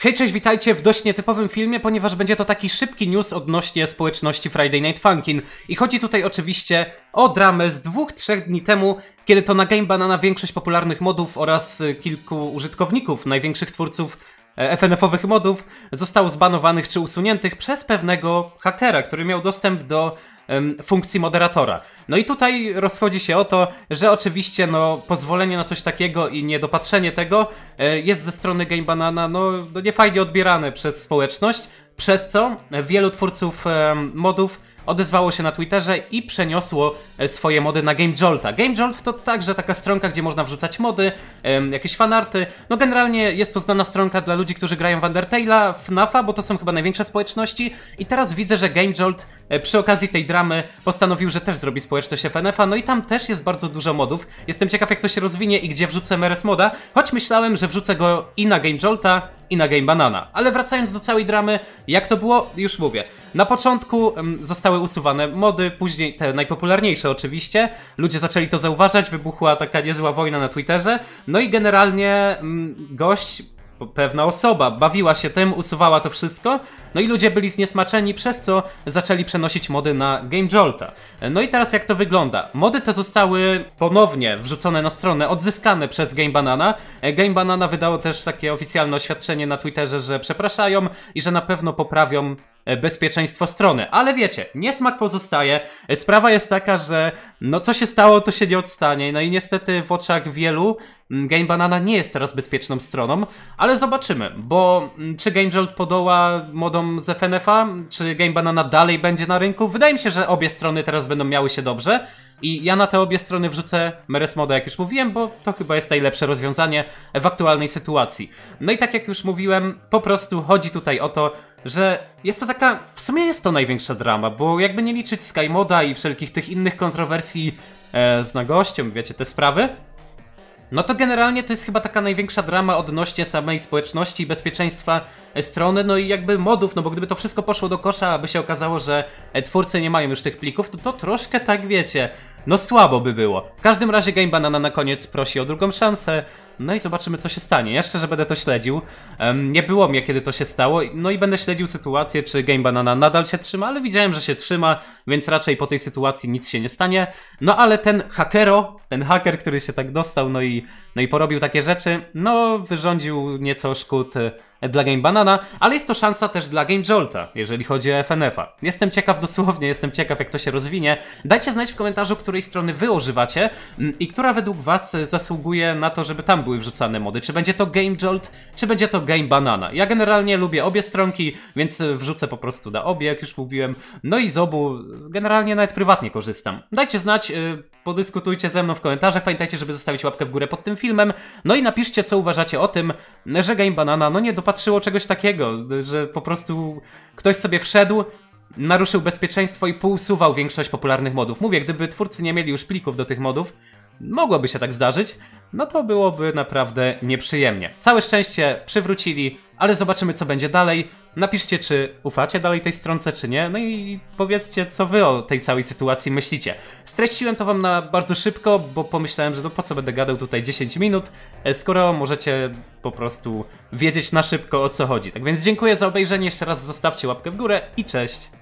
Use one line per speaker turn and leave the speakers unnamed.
Hej, cześć, witajcie w dość nietypowym filmie, ponieważ będzie to taki szybki news odnośnie społeczności Friday Night Funkin. I chodzi tutaj oczywiście o dramę z dwóch, trzech dni temu, kiedy to na Game Banana większość popularnych modów oraz y, kilku użytkowników, największych twórców E, FNF-owych modów zostało zbanowanych czy usuniętych przez pewnego hakera, który miał dostęp do um, funkcji moderatora. No i tutaj rozchodzi się o to, że oczywiście no, pozwolenie na coś takiego i niedopatrzenie tego e, jest ze strony Game Banana no, no niefajnie odbierane przez społeczność, przez co wielu twórców e, modów odezwało się na Twitterze i przeniosło e, swoje mody na Game Jolta. Game Jolt to także taka stronka, gdzie można wrzucać mody, jakieś fanarty. No generalnie jest to znana stronka dla ludzi, którzy grają w Undertale'a, FNAF'a, bo to są chyba największe społeczności. I teraz widzę, że Game Jolt e, przy okazji tej dramy postanowił, że też zrobi społeczność FNF'a. No i tam też jest bardzo dużo modów. Jestem ciekaw, jak to się rozwinie i gdzie wrzucę MRS Moda, choć myślałem, że wrzucę go i na Game Jolta, i na Game Banana. Ale wracając do całej dramy, jak to było, już mówię. Na początku um, zostały usuwane mody, później te najpopularniejsze oczywiście. Ludzie zaczęli to zauważać, wybuchła taka niezła wojna na Twitterze. No i generalnie um, gość pewna osoba bawiła się tym, usuwała to wszystko, no i ludzie byli zniesmaczeni, przez co zaczęli przenosić mody na Game Jolta. No i teraz jak to wygląda? Mody te zostały ponownie wrzucone na stronę, odzyskane przez Game Banana. E, Game Banana wydało też takie oficjalne oświadczenie na Twitterze, że przepraszają i że na pewno poprawią E, bezpieczeństwo strony. Ale wiecie, niesmak pozostaje. E, sprawa jest taka, że no co się stało, to się nie odstanie. No i niestety w oczach wielu mm, Game Banana nie jest teraz bezpieczną stroną, ale zobaczymy, bo mm, czy Game Jolt podoła modom z FNF-a, czy Game Banana dalej będzie na rynku? Wydaje mi się, że obie strony teraz będą miały się dobrze i ja na te obie strony wrzucę Meres Moda, jak już mówiłem, bo to chyba jest najlepsze rozwiązanie w aktualnej sytuacji. No i tak jak już mówiłem, po prostu chodzi tutaj o to, że jest to taka, w sumie jest to największa drama, bo jakby nie liczyć Skymoda i wszelkich tych innych kontrowersji e, z nagością, wiecie, te sprawy, no to generalnie to jest chyba taka największa drama odnośnie samej społeczności i bezpieczeństwa e, strony, no i jakby modów, no bo gdyby to wszystko poszło do kosza, aby się okazało, że e, twórcy nie mają już tych plików, to to troszkę tak wiecie, no słabo by było. W każdym razie Game Banana na koniec prosi o drugą szansę. No i zobaczymy co się stanie. Ja szczerze będę to śledził. Um, nie było mnie kiedy to się stało. No i będę śledził sytuację, czy Game Banana nadal się trzyma, ale widziałem, że się trzyma, więc raczej po tej sytuacji nic się nie stanie. No ale ten hakero, ten haker, który się tak dostał, no i, no i porobił takie rzeczy, no wyrządził nieco szkód dla Game Banana, ale jest to szansa też dla Game Jolta, jeżeli chodzi o FNF-a. Jestem ciekaw dosłownie, jestem ciekaw jak to się rozwinie. Dajcie znać w komentarzu, której strony wy używacie mm, i która według was e, zasługuje na to, żeby tam były wrzucane mody. Czy będzie to Game Jolt, czy będzie to Game Banana. Ja generalnie lubię obie stronki, więc e, wrzucę po prostu na obie, jak już mówiłem. No i z obu generalnie nawet prywatnie korzystam. Dajcie znać, e, podyskutujcie ze mną w komentarzach. Pamiętajcie, żeby zostawić łapkę w górę pod tym filmem. No i napiszcie, co uważacie o tym, że Game Banana no nie dopatrzyło czegoś takiego, że po prostu ktoś sobie wszedł, naruszył bezpieczeństwo i półsuwał większość popularnych modów. Mówię, gdyby twórcy nie mieli już plików do tych modów, mogłoby się tak zdarzyć, no to byłoby naprawdę nieprzyjemnie. Całe szczęście przywrócili, ale zobaczymy co będzie dalej. Napiszcie, czy ufacie dalej tej stronce, czy nie. No i powiedzcie, co wy o tej całej sytuacji myślicie. Streściłem to wam na bardzo szybko, bo pomyślałem, że no po co będę gadał tutaj 10 minut, e, skoro możecie po prostu wiedzieć na szybko o co chodzi. Tak więc dziękuję za obejrzenie, jeszcze raz zostawcie łapkę w górę i cześć!